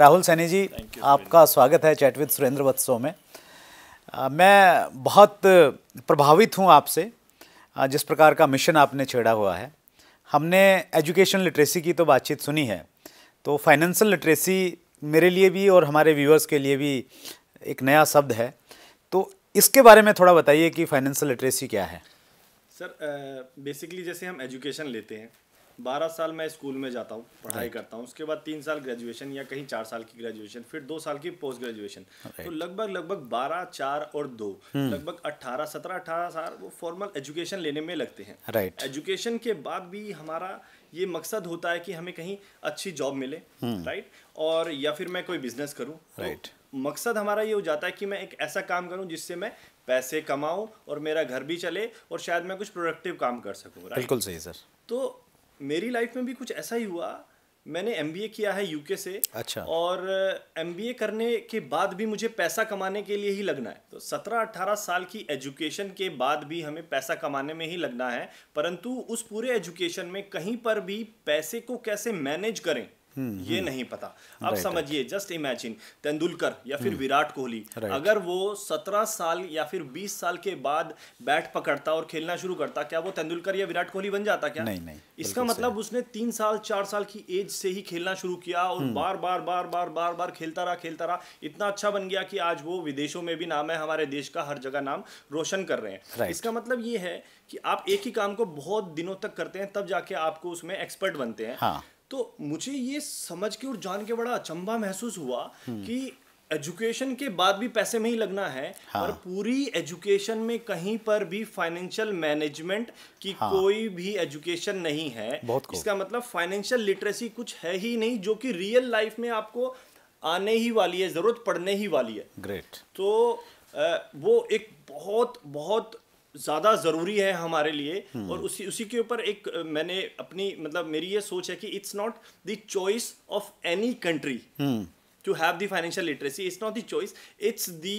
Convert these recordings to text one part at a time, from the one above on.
राहुल सैनी जी आपका स्वागत है चैट विद सुरेंद्र वत्सो में आ, मैं बहुत प्रभावित हूँ आपसे जिस प्रकार का मिशन आपने छेड़ा हुआ है हमने एजुकेशन लिटरेसी की तो बातचीत सुनी है तो फाइनेंशियल लिटरेसी मेरे लिए भी और हमारे व्यूअर्स के लिए भी एक नया शब्द है तो इसके बारे में थोड़ा बताइए कि फाइनेंशियल लिटरेसी क्या है सर बेसिकली जैसे हम एजुकेशन लेते हैं बारह साल मैं स्कूल में जाता हूँ पढ़ाई करता हूँ उसके बाद तीन साल ग्रेजुएशन या कहीं चार साल की ग्रेजुएशन फिर दो साल की पोस्ट ग्रेजुएशन तो लगभग लगभग बारह चार और दो hmm. लगभग अट्ठारह सत्रह अठारह साल वो फॉर्मल एजुकेशन लेने में लगते हैं राइट एजुकेशन के बाद भी हमारा ये मकसद होता है कि हमें कहीं अच्छी जॉब मिले राइट hmm. और या फिर मैं कोई बिजनेस करूँ राइट मकसद हमारा ये हो जाता है कि मैं एक ऐसा काम करूं जिससे मैं पैसे कमाऊं और मेरा घर भी चले और शायद मैं कुछ प्रोडक्टिव काम कर सकूं बिल्कुल सही सर तो मेरी लाइफ में भी कुछ ऐसा ही हुआ मैंने एम किया है यूके से अच्छा और एम करने के बाद भी मुझे पैसा कमाने के लिए ही लगना है तो सत्रह अट्ठारह साल की एजुकेशन के बाद भी हमें पैसा कमाने में ही लगना है परंतु उस पूरे एजुकेशन में कहीं पर भी पैसे को कैसे मैनेज करें हम्म, ये हम्म। नहीं पता अब समझिए जस्ट इमेजिन तेंदुलकर या फिर हम्म। विराट कोहली अगर वो सत्रह साल या फिर बीस साल के बाद बैट पकड़ता और खेलना शुरू करता क्या वो तेंदुलकर या विराट कोहली बन जाता क्या नहीं नहीं इसका मतलब उसने तीन साल चार साल की एज से ही खेलना शुरू किया और बार बार बार बार बार बार खेलता रहा खेलता रहा इतना अच्छा बन गया कि आज वो विदेशों में भी नाम है हमारे देश का हर जगह नाम रोशन कर रहे हैं इसका मतलब ये है कि आप एक ही काम को बहुत दिनों तक करते हैं तब जाके आपको उसमें एक्सपर्ट बनते हैं हाँ तो मुझे ये समझ के और जान के बड़ा अचंबा महसूस हुआ हम्म। कि एजुकेशन के बाद भी पैसे में ही लगना है हाँ। और पूरी एजुकेशन में कहीं पर भी फाइनेंशियल मैनेजमेंट की हाँ। कोई भी एजुकेशन नहीं है बहुत इसका मतलब फाइनेंशियल लिटरेसी कुछ है ही नहीं जो कि रियल लाइफ में आपको आने ही वाली है ज़रूरत पड़ने ही वाली है ग्रेट तो वो एक बहुत बहुत ज़्यादा ज़रूरी है हमारे लिए हम्म। और उसी उसी के ऊपर एक मैंने अपनी मतलब मेरी ये सोच है कि it's not the choice of any country to have the financial literacy it's not the choice it's the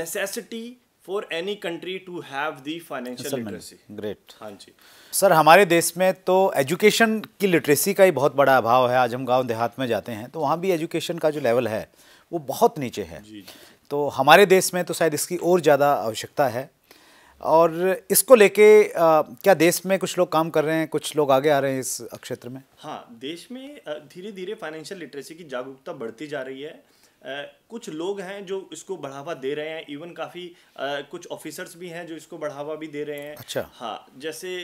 necessity for any country to have the financial literacy great हाँ जी सर हमारे देश में तो एजुकेशन की लिटरेसी का ही बहुत बड़ा अभाव है आज हम गांव देहात में जाते हैं तो वहाँ भी एजुकेशन का जो लेवल है वो बहुत नीचे है जी, जी. तो हमारे देश में तो शायद इसकी और ज़्यादा आवश्यकता है और इसको लेके क्या देश में कुछ लोग काम कर रहे हैं कुछ लोग आगे आ रहे हैं इस क्षेत्र में हाँ देश में धीरे धीरे फाइनेंशियल लिटरेसी की जागरूकता बढ़ती जा रही है कुछ लोग हैं जो इसको बढ़ावा दे रहे हैं इवन काफ़ी कुछ ऑफिसर्स भी हैं जो इसको बढ़ावा भी दे रहे हैं अच्छा हाँ जैसे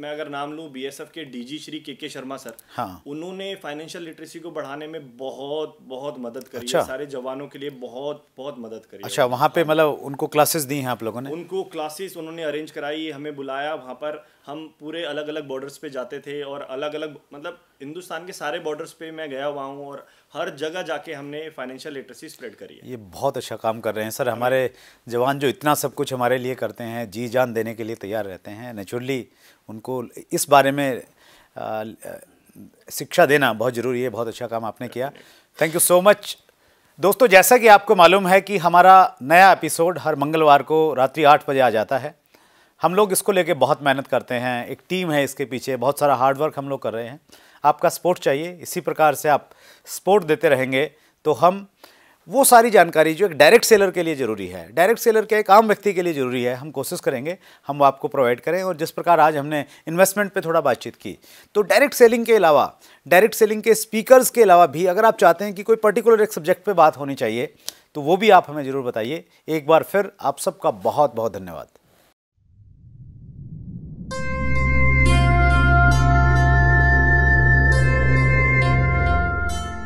मैं अगर नाम लूँ बी के डीजी श्री के के शर्मा सर हाँ उन्होंने फाइनेंशियल लिटरेसी को बढ़ाने में बहुत बहुत मदद करी अच्छा। है सारे जवानों के लिए बहुत बहुत मदद करी अच्छा वहाँ पे हाँ। मतलब उनको क्लासेस दी हैं आप लोगों ने उनको क्लासेस उन्होंने अरेंज कराई हमें बुलाया वहाँ पर हम पूरे अलग अलग बॉर्डर्स पे जाते थे और अलग अलग मतलब हिंदुस्तान के सारे बॉर्डर्स पे मैं गया हुआ हूँ और हर जगह जाके हमने फाइनेंशियल लिटरेसी स्प्रेड करी है ये बहुत अच्छा काम कर रहे हैं सर हमारे जवान जो इतना सब कुछ हमारे लिए करते हैं जी जान देने के लिए तैयार रहते हैं नेचुरली उनको इस बारे में शिक्षा देना बहुत ज़रूरी है बहुत अच्छा काम आपने किया थैंक यू सो मच दोस्तों जैसा कि आपको मालूम है कि हमारा नया एपिसोड हर मंगलवार को रात्रि आठ बजे आ जाता है हम लोग इसको लेके बहुत मेहनत करते हैं एक टीम है इसके पीछे बहुत सारा हार्डवर्क हम लोग कर रहे हैं आपका सपोर्ट चाहिए इसी प्रकार से आप सपोर्ट देते रहेंगे तो हम वो सारी जानकारी जो एक डायरेक्ट सेलर के लिए ज़रूरी है डायरेक्ट सेलर के एक आम व्यक्ति के लिए ज़रूरी है हम कोशिश करेंगे हम आपको प्रोवाइड करें और जिस प्रकार आज हमने इन्वेस्टमेंट पे थोड़ा बातचीत की तो डायरेक्ट सेलिंग के अलावा डायरेक्ट सेलिंग के स्पीकर्स के अलावा भी अगर आप चाहते हैं कि कोई पर्टिकुलर एक सब्जेक्ट पर बात होनी चाहिए तो वो भी आप हमें ज़रूर बताइए एक बार फिर आप सबका बहुत बहुत धन्यवाद